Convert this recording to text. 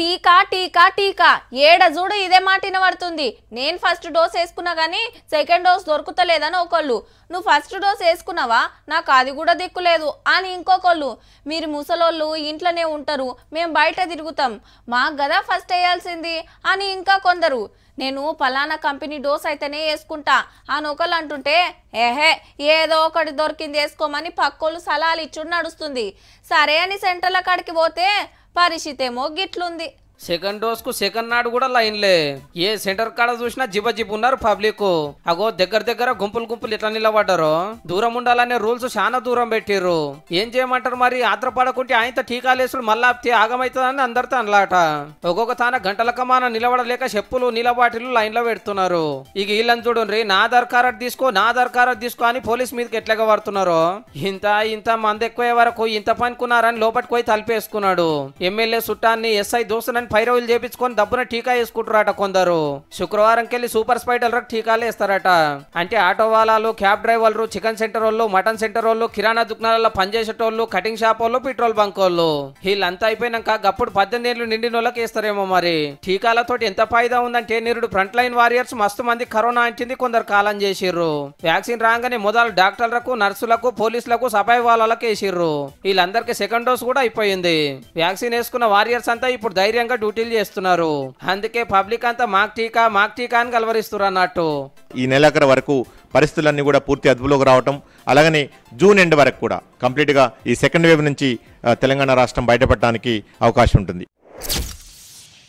టీకా టీకా టీకా ఏడ చూడు ఇదే మాట వినబడుతుంది నేను ఫస్ట్ డోస్ వేసుకున్నా కానీ సెకండ్ డోస్ దొరుకుతలేదని ఒకళ్ళు నువ్వు ఫస్ట్ డోస్ వేసుకున్నావా నాకు అది కూడా దిక్కులేదు అని ఇంకొకళ్ళు మీరు ముసలోళ్ళు ఇంట్లోనే ఉంటారు మేము బయట తిరుగుతాం మాకు కదా ఫస్ట్ వేయాల్సింది అని ఇంకా కొందరు నేను పలానా కంపెనీ డోస్ అయితేనే వేసుకుంటా అని ఒకళ్ళు అంటుంటే ఏహే ఏదో ఒకటి దొరికింది వేసుకోమని పక్కోళ్ళు సలహాలు ఇచ్చుడు నడుస్తుంది సరే అని సెంటర్ల కాడికి పోతే పరిస్థితేమో గిట్లుంది సెకండ్ కు సెకండ్ నాడు కూడా లైన్లే ఏ సెంటర్ కాడ చూసినా జిబ జిబ్ ఉన్నారు పబ్లిక్ అగో దగ్గర దగ్గర గుంపులు గుంపులు ఎట్లా నిలబడ్డారు దూరం ఉండాలనే రూల్స్ చాలా దూరం పెట్టిర్రు ఏం చేయమంటారు మరి ఆత్రపడకుంటే ఆయనతో టీకాలేసులు మళ్ళా ఆగమైతుందని అందరితో అనలాట ఒక్కొక్క తాన గంటల కమాన నిలబడలేక చెప్పులు నిలబాటిలు లో పెడుతున్నారు ఇక వీళ్ళని చూడండి నా ఆధార్ కార్డు తీసుకో నా ఆధార్ కార్డు తీసుకో అని పోలీస్ మీదకి ఎట్లాగా పడుతున్నారు ఇంత ఇంత మంది ఎక్కువ వరకు ఇంత పనుకున్నారని లోపలికి పోయి తలిపేసుకున్నాడు ఎమ్మెల్యే చుట్టాన్ని ఎస్ఐ దోసనని అని పైరవులు చేపించుకొని దబ్బున టీకా వేసుకుంటారట కొందరు శుక్రవారం కెళ్ళి సూపర్ స్పైటర్లకు టీకాలు వేస్తారట అంటే ఆటో వాళ్ళు క్యాబ్ డ్రైవర్లు చికెన్ సెంటర్ వాళ్ళు మటన్ సెంటర్ వాళ్ళు కిరాణా దుకాణాల్లో పనిచేసేటోళ్ళు కటింగ్ షాప్ వాళ్ళు పెట్రోల్ బంక్ వాళ్ళు వీళ్ళంతా అయిపోయినాక గప్పుడు పద్దెనిమిది ఏళ్ళు నిండిన వాళ్ళకి వేస్తారేమో మరి టీకాలతో ఎంత ఫాయిదా ఉందంటే నిరుడు ఫ్రంట్ లైన్ వారియర్స్ మస్తు మంది కరోనా అంటింది కొందరు కాలం చేసిర్రు వ్యాక్సిన్ రాగానే మొదలు డాక్టర్లకు నర్సులకు పోలీసులకు సఫాయి వాళ్ళకి వేసిర్రు వీళ్ళందరికీ సెకండ్ డోస్ కూడా అయిపోయింది వ్యాక్సిన్ వేసుకున్న వారియర్స్ అంతా ఇప్పుడు ధైర్యంగా డ్యూటీలు చేస్తున్నారు అందుకే పబ్లిక్ అంతా మాక్ టీకా మాక్ టీకా అని కలవరిస్తున్నారు అన్నట్టు ఈ నెలాఖరు వరకు పరిస్థితులన్నీ కూడా పూర్తి అదుపులోకి రావటం అలాగనే జూన్ ఎండ్ వరకు కూడా కంప్లీట్గా ఈ సెకండ్ వేవ్ నుంచి తెలంగాణ రాష్ట్రం బయటపడటానికి అవకాశం ఉంటుంది